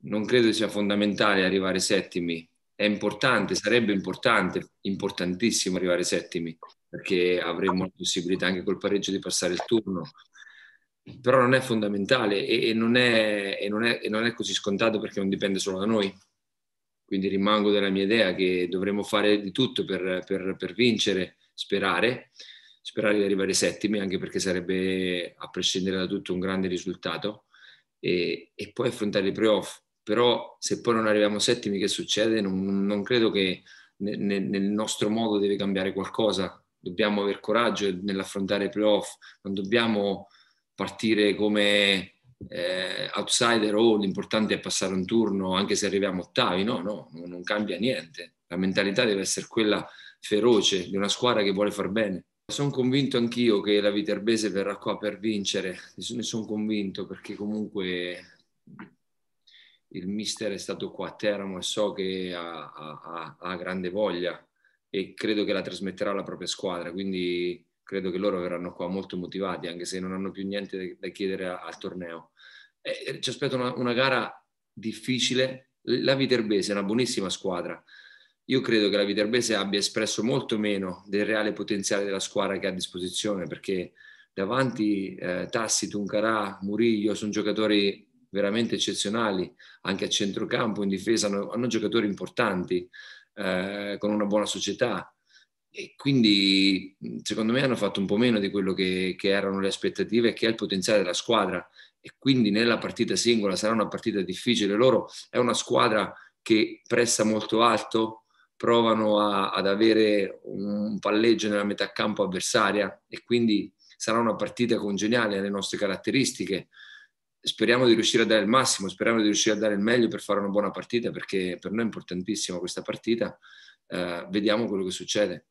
non credo sia fondamentale arrivare settimi. È importante, sarebbe importante, importantissimo arrivare settimi, perché avremmo la possibilità anche col pareggio di passare il turno. Però non è fondamentale e, e, non, è, e, non, è, e non è così scontato perché non dipende solo da noi quindi rimango della mia idea che dovremmo fare di tutto per, per, per, vincere, sperare, sperare di arrivare settimi, anche perché sarebbe a prescindere da tutto un grande risultato, e, e poi affrontare i playoff però se poi non arriviamo settimi che succede? Non, non credo che nel, nel nostro modo deve cambiare qualcosa, dobbiamo avere coraggio nell'affrontare i playoff, non dobbiamo partire come eh, outsider o oh, l'importante è passare un turno anche se arriviamo ottavi, no, no, non cambia niente. La mentalità deve essere quella feroce di una squadra che vuole far bene. Sono convinto anch'io che la Viterbese verrà qua per vincere, ne sono convinto perché comunque il mister è stato qua a Teramo e so che ha, ha, ha, grande voglia e credo che la trasmetterà alla propria squadra, quindi credo che loro verranno qua molto motivati, anche se non hanno più niente da, chiedere al torneo. Eh, eh, ci aspetta una, una, gara difficile, la Viterbese è una buonissima squadra, io credo che la Viterbese abbia espresso molto meno del reale potenziale della squadra che ha a disposizione, perché davanti eh, Tassi, Tuncarà, Murillo sono giocatori veramente eccezionali, anche a centrocampo, in difesa, hanno, hanno giocatori importanti, eh, con una buona società. E quindi secondo me hanno fatto un po' meno di quello che, che erano le aspettative e che è il potenziale della squadra. E quindi nella partita singola sarà una partita difficile. Loro è una squadra che pressa molto alto, provano a, ad avere un palleggio nella metà campo avversaria e quindi sarà una partita congeniale alle nostre caratteristiche speriamo di riuscire a dare il massimo, speriamo di riuscire a dare il meglio per fare una buona partita, perché per noi è importantissima questa partita. Eh, vediamo quello che succede.